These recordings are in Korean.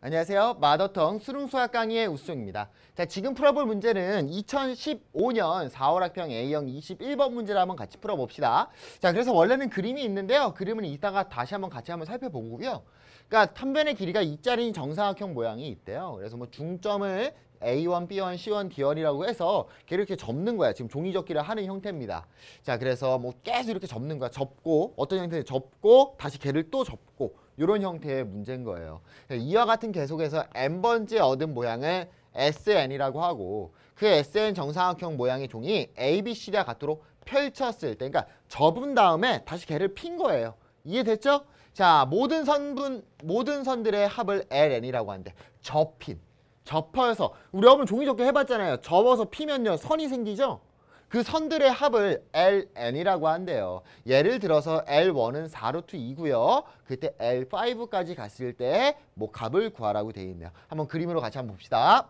안녕하세요. 마더텅 수능수학 강의의 우수입니다. 자, 지금 풀어볼 문제는 2015년 4월 학평 A형 21번 문제를 한번 같이 풀어봅시다. 자, 그래서 원래는 그림이 있는데요. 그림은 이따가 다시 한번 같이 한번 살펴보고요. 그러니까 탐변의 길이가 이자리인 정사각형 모양이 있대요. 그래서 뭐 중점을 A1, B1, C1, D1이라고 해서 걔를 이렇게 접는 거야. 지금 종이접기를 하는 형태입니다. 자, 그래서 뭐 계속 이렇게 접는 거야. 접고 어떤 형태는 접고 다시 걔를 또 접고 이런 형태의 문제인 거예요. 이와 같은 계속해서 n번째 얻은 모양을 SN이라고 하고 그 SN 정사각형 모양의 종이 ABC와 같도록 펼쳤을 때 그러니까 접은 다음에 다시 걔를 핀 거예요. 이해됐죠? 자, 모든 선분 모든 선들의 합을 LN이라고 하는데 접힌, 접혀서 우리 어머 분 종이접기 해봤잖아요. 접어서 피면요 선이 생기죠? 그 선들의 합을 LN이라고 한대요. 예를 들어서 L1은 4루트 2고요. 그때 L5까지 갔을 때 뭐 값을 구하라고 되어 있네요. 한번 그림으로 같이 한번 봅시다.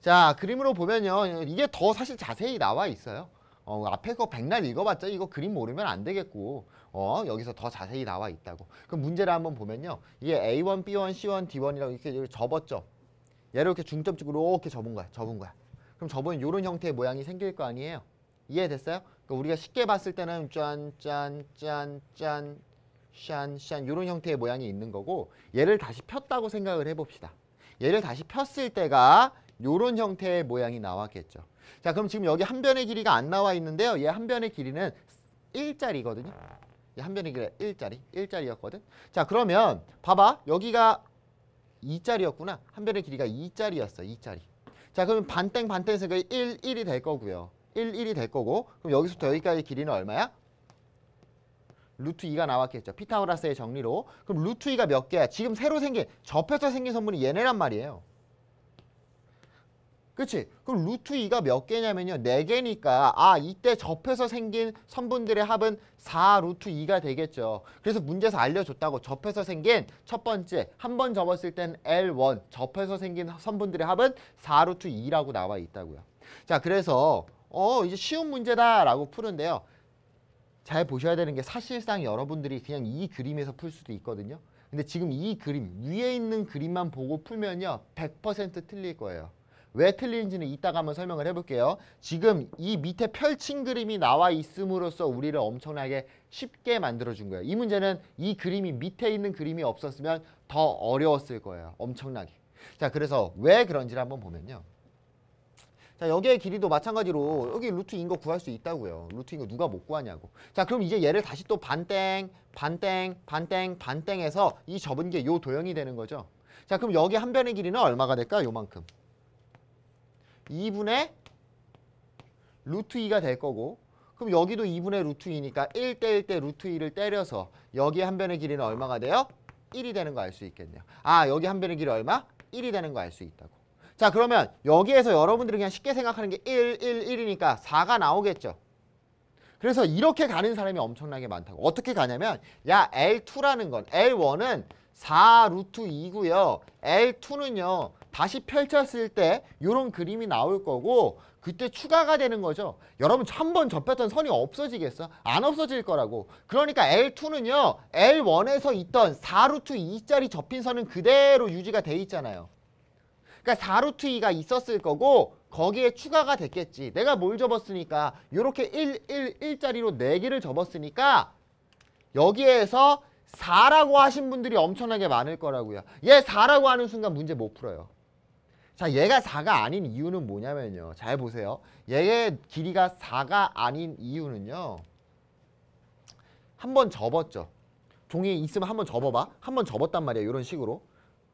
자, 그림으로 보면요. 이게 더 사실 자세히 나와 있어요. 어, 앞에 거 백날 읽어봤자 이거 그림 모르면 안 되겠고 어, 여기서 더 자세히 나와 있다고. 그럼 문제를 한번 보면요. 이게 A1, B1, C1, D1이라고 이렇게 접었죠. 얘를 이렇게 중점적으로 이렇게 접은 거야. 접은 거야. 그럼 저번에 이런 형태의 모양이 생길 거 아니에요. 이해됐어요? 그러니까 우리가 쉽게 봤을 때는 짠, 짠, 짠, 짠, 샨, 샨 이런 형태의 모양이 있는 거고 얘를 다시 폈다고 생각을 해봅시다. 얘를 다시 폈을 때가 이런 형태의 모양이 나왔겠죠. 자 그럼 지금 여기 한 변의 길이가 안 나와 있는데요. 얘 한 변의 길이는 일자리거든요. 얘 한 변의 길이 일자리일자리였거든자 그러면 봐봐 여기가 이자리였구나한 변의 길이가 이자리였어이자리 자, 그러면 반땡 반땡에서니 1, 1이 될 거고요. 1, 1이 될 거고 그럼 여기서부터 여기까지 길이는 얼마야? 루트 2가 나왔겠죠. 피타고라스의 정리로. 그럼 루트 2가 몇 개야? 지금 새로 생긴, 접혀서 생긴 선물이 얘네란 말이에요. 그치? 그럼 루트 2가 몇 개냐면요. 4개니까 아 이때 접해서 생긴 선분들의 합은 4 루트 2가 되겠죠. 그래서 문제에서 알려줬다고 접해서 생긴 첫 번째 한 번 접었을 땐 L1 접해서 생긴 선분들의 합은 4 루트 2라고 나와 있다고요. 자 그래서 어 이제 쉬운 문제다 라고 푸는데요. 잘 보셔야 되는 게 사실상 여러분들이 그냥 이 그림에서 풀 수도 있거든요. 근데 지금 이 그림 위에 있는 그림만 보고 풀면요. 100% 틀릴 거예요. 왜 틀린지는 이따가 한번 설명을 해볼게요. 지금 이 밑에 펼친 그림이 나와 있음으로써 우리를 엄청나게 쉽게 만들어준 거예요. 이 문제는 이 그림이 밑에 있는 그림이 없었으면 더 어려웠을 거예요. 엄청나게. 자, 그래서 왜 그런지를 한번 보면요. 자, 여기의 길이도 마찬가지로 여기 루트 인거 구할 수 있다고요. 루트 인거 누가 못 구하냐고. 자, 그럼 이제 얘를 다시 또 반땡, 반땡, 반땡, 반땡 해서 이 접은 게 요 도형이 되는 거죠. 자, 그럼 여기 한 변의 길이는 얼마가 될까? 요 요만큼. 2분의 루트 2가 될 거고 그럼 여기도 2분의 루트 2니까 1대 1대 루트 2를 때려서 여기 한 변의 길이는 얼마가 돼요? 1이 되는 거 알 수 있겠네요. 아 여기 한 변의 길이 얼마? 1이 되는 거 알 수 있다고. 자 그러면 여기에서 여러분들이 그냥 쉽게 생각하는 게 1, 1, 1이니까 4가 나오겠죠. 그래서 이렇게 가는 사람이 엄청나게 많다고. 어떻게 가냐면 야 L2라는 건 L1은 4 루트 2고요. L2는요. 다시 펼쳤을 때 이런 그림이 나올 거고 그때 추가가 되는 거죠. 여러분 한 번 접혔던 선이 없어지겠어? 안 없어질 거라고. 그러니까 L2는요. L1에서 있던 4루트 2짜리 접힌 선은 그대로 유지가 돼 있잖아요. 그러니까 4루트 2가 있었을 거고 거기에 추가가 됐겠지. 내가 뭘 접었으니까 이렇게 1, 1, 1짜리로 4개를 접었으니까 여기에서 4라고 하신 분들이 엄청나게 많을 거라고요. 얘 예, 4라고 하는 순간 문제 못 풀어요. 자 얘가 4가 아닌 이유는 뭐냐면요 잘 보세요 얘의 길이가 4가 아닌 이유는요 한번 접었죠 종이 있으면 한번 접어봐 한번 접었단 말이야 이런 식으로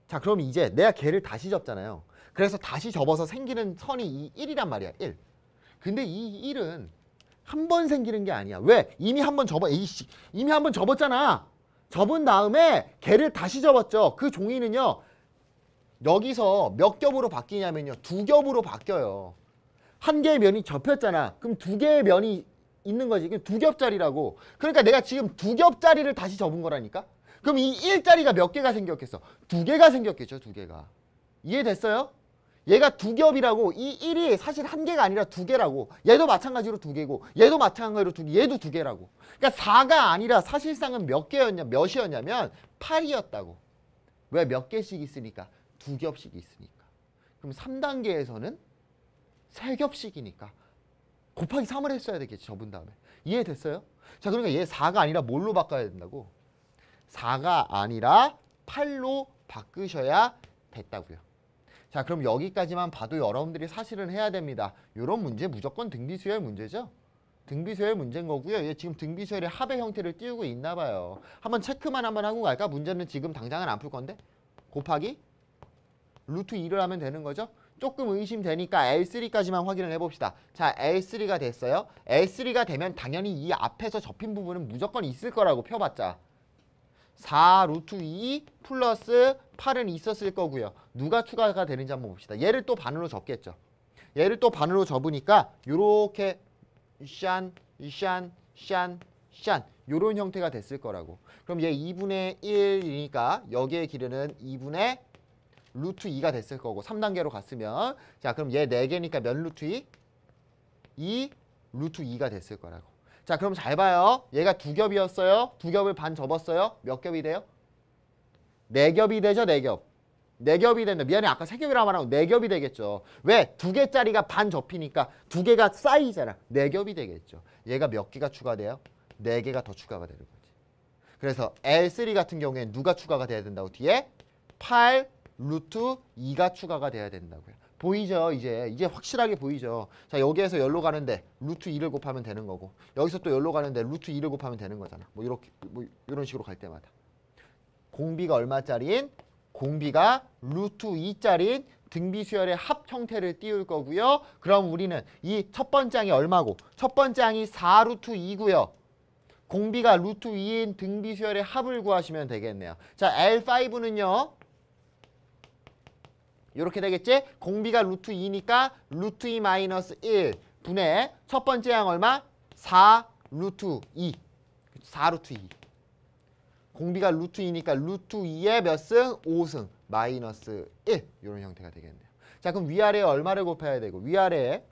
자 그럼 이제 내가 걔를 다시 접잖아요 그래서 다시 접어서 생기는 선이 이 1이란 말이야 1 근데 이 1은 한 번 생기는 게 아니야 왜? 이미 한번 접어 이 이미 한번 접었잖아 접은 다음에 걔를 다시 접었죠 그 종이는요 여기서 몇 겹으로 바뀌냐면요. 두 겹으로 바뀌어요. 한 개의 면이 접혔잖아. 그럼 두 개의 면이 있는 거지. 그두 겹짜리라고. 그러니까 내가 지금 두 겹짜리를 다시 접은 거라니까? 그럼 이일짜리가몇 개가 생겼겠어? 두 개가 생겼겠죠, 두 개가. 이해됐어요? 얘가 두 겹이라고 이 1이 사실 한 개가 아니라 두 개라고. 얘도 마찬가지로 두 개고 얘도 마찬가지로 두 개, 얘도 두 개라고. 그러니까 4가 아니라 사실상은 몇 개였냐, 몇이었냐면 8이었다고. 왜 몇 개씩 있으니까. 두 겹씩 있으니까. 그럼 3단계에서는 세 겹씩이니까 곱하기 3을 했어야 되겠지 접은 다음에. 이해됐어요? 자 그러니까 얘 4가 아니라 뭘로 바꿔야 된다고? 4가 아니라 8로 바꾸셔야 됐다고요. 자 그럼 여기까지만 봐도 여러분들이 사실은 해야 됩니다. 이런 문제 무조건 등비수열 문제죠. 등비수열 문제인 거고요. 얘 지금 등비수열의 합의 형태를 띄우고 있나 봐요. 한번 체크만 한번 하고 갈까? 문제는 지금 당장은 안 풀 건데 곱하기 루트 2를 하면 되는 거죠. 조금 의심되니까 L3까지만 확인을 해봅시다. 자, L3가 됐어요. L3가 되면 당연히 이 앞에서 접힌 부분은 무조건 있을 거라고 펴봤자. 4 루트 2 플러스 8은 있었을 거고요. 누가 추가가 되는지 한번 봅시다. 얘를 또 반으로 접겠죠. 얘를 또 반으로 접으니까 요렇게 샨, 샨, 샨, 샨 요런 형태가 됐을 거라고. 그럼 얘 2분의 1이니까 여기의 길이는 2분의 루트 2가 됐을 거고 3단계로 갔으면 자 그럼 얘 4개니까 몇 루트 2? 2 루트 2가 됐을 거라고 자 그럼 잘 봐요 얘가 두 겹이었어요 두 겹을 반 접었어요 몇 겹이 돼요? 네 겹이 되죠 네 겹. 네 겹이 된다. 미안해 아까 세 겹이라 고 말하고 네 겹이 되겠죠. 왜? 두 개짜리가 반 접히니까 두 개가 쌓이잖아. 네 겹이 되겠죠. 얘가 몇 개가 추가돼요? 네 개가 더 추가가 되는 거지. 그래서 L3 같은 경우에 누가 추가가 돼야 된다고 뒤에? 8 루트 2가 추가가 돼야 된다고요. 보이죠? 이제 이제 확실하게 보이죠. 자 여기에서 열로 가는데 루트 2를 곱하면 되는 거고 여기서 또 열로 가는데 루트 2를 곱하면 되는 거잖아. 뭐 이렇게 뭐 이런 식으로 갈 때마다 공비가 얼마짜리인? 공비가 루트 2짜리인 등비수열의 합 형태를 띄울 거고요. 그럼 우리는 이 첫 번째 항이 얼마고 첫 번째 항이 4루트 2고요. 공비가 루트 2인 등비수열의 합을 구하시면 되겠네요. 자 L5는요. 이렇게 되겠지? 공비가 루트 2니까 루트 2 마이너스 1 분의 첫 번째 양 얼마? 4 루트 2. 4 루트 2. 공비가 루트 2니까 루트 2의 몇 승? 5승. 마이너스 1. 이런 형태가 되겠네요. 자 그럼 위아래에 얼마를 곱해야 되고 위아래에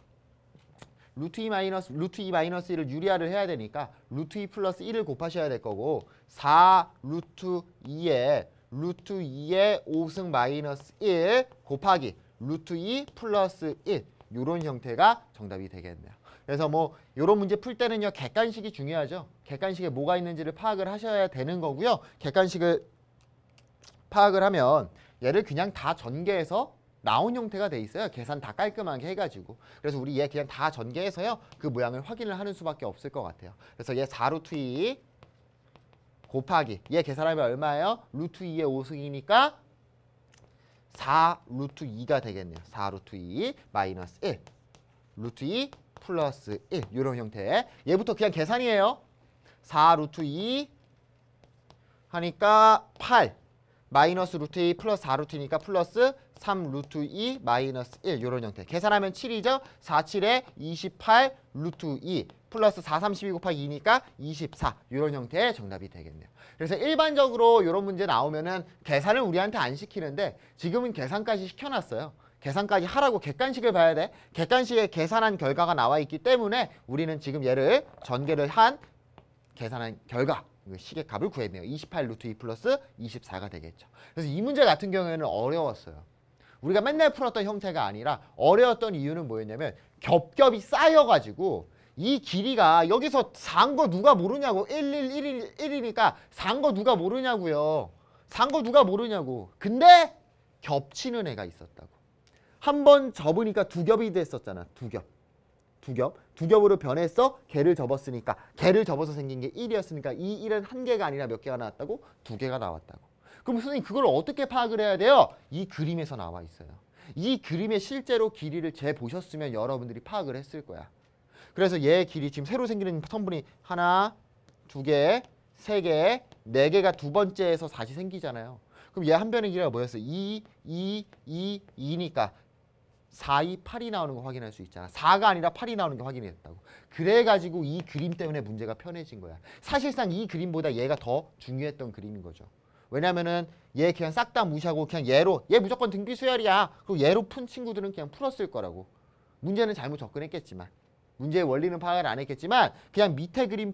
루트 2 마이너스 루트 2 마이너스 1을 유리화를 해야 되니까 루트 2 플러스 1을 곱하셔야 될 거고 4 루트 2에 루트 2의 5승 마이너스 1 곱하기 루트 2 플러스 1 이런 형태가 정답이 되겠네요. 그래서 뭐 이런 문제 풀 때는요. 객관식이 중요하죠. 객관식에 뭐가 있는지를 파악을 하셔야 되는 거고요. 객관식을 파악을 하면 얘를 그냥 다 전개해서 나온 형태가 돼 있어요. 계산 다 깔끔하게 해가지고. 그래서 우리 얘 그냥 다 전개해서요. 그 모양을 확인을 하는 수밖에 없을 것 같아요. 그래서 얘 4루트 2 곱하기 얘 계산하면 얼마예요? 루트 2의 5승이니까 4 루트 2가 되겠네요. 4 루트 2 마이너스 1 루트 2 플러스 1 이런 형태 얘부터 그냥 계산이에요. 4 루트 2 하니까 8 마이너스 루트 2 플러스 4 루트니까 플러스 3 루트 2 마이너스 1 이런 형태 계산하면 7이죠. 4, 7에 28 루트 2 플러스 4, 32 곱하기 2니까 24 이런 형태의 정답이 되겠네요. 그래서 일반적으로 이런 문제 나오면은 계산을 우리한테 안 시키는데 지금은 계산까지 시켜놨어요. 계산까지 하라고 객관식을 봐야 돼. 객관식에 계산한 결과가 나와 있기 때문에 우리는 지금 얘를 전개를 한 계산한 결과 그 시계 값을 구했네요. 28 루트 2 플러스 24가 되겠죠. 그래서 이 문제 같은 경우에는 어려웠어요. 우리가 맨날 풀었던 형태가 아니라 어려웠던 이유는 뭐였냐면 겹겹이 쌓여가지고 이 길이가 여기서 산 거 누가 모르냐고 11111이니까 산 거 누가 모르냐고요 산 거 누가 모르냐고 근데 겹치는 애가 있었다고 한 번 접으니까 두 겹이 됐었잖아 두겹 두 겹, 두 겹으로 변했어. 개를 접었으니까 개를 접어서 생긴 게 1이었으니까 이 1은 한 개가 아니라 몇 개가 나왔다고? 두 개가 나왔다고. 그럼 선생님 그걸 어떻게 파악을 해야 돼요? 이 그림에서 나와 있어요. 이 그림의 실제로 길이를 재보셨으면 여러분들이 파악을 했을 거야. 그래서 얘 길이 지금 새로 생기는 성분이 하나, 두 개, 세 개, 네 개가 두 번째에서 다시 생기잖아요. 그럼 얘 한 변의 길이가 뭐였어? 2, 2, 2, 2니까 4, 2, 8이 나오는 거 확인할 수 있잖아. 4가 아니라 8이 나오는 게 확인이 됐다고. 그래가지고 이 그림 때문에 문제가 편해진 거야. 사실상 이 그림보다 얘가 더 중요했던 그림인 거죠. 왜냐면은 얘 그냥 싹 다 무시하고 그냥 얘로 얘 무조건 등비 수혈이야 그리고 얘로 푼 친구들은 그냥 풀었을 거라고. 문제는 잘못 접근했겠지만. 문제의 원리는 파악을 안 했겠지만 그냥 밑에 그림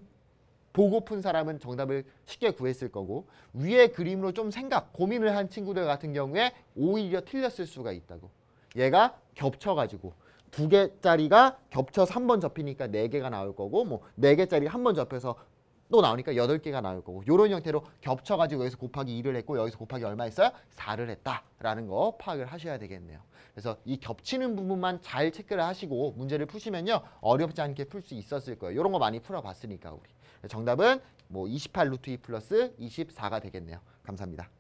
보고 푼 사람은 정답을 쉽게 구했을 거고 위에 그림으로 좀 생각, 고민을 한 친구들 같은 경우에 오히려 틀렸을 수가 있다고. 얘가 겹쳐가지고 두 개짜리가 겹쳐 서한 번 접히니까 네개가 나올 거고 뭐 4개짜리 한 번 접혀서 또 나오니까 여덟 개가 나올 거고 이런 형태로 겹쳐가지고 여기서 곱하기 이를 했고 여기서 곱하기 얼마 했어요? 사를 했다라는 거 파악을 하셔야 되겠네요. 그래서 이 겹치는 부분만 잘 체크를 하시고 문제를 푸시면요. 어렵지 않게 풀 수 있었을 거예요. 이런 거 많이 풀어봤으니까 우리. 정답은 뭐28 루트 2 플러스 24가 되겠네요. 감사합니다.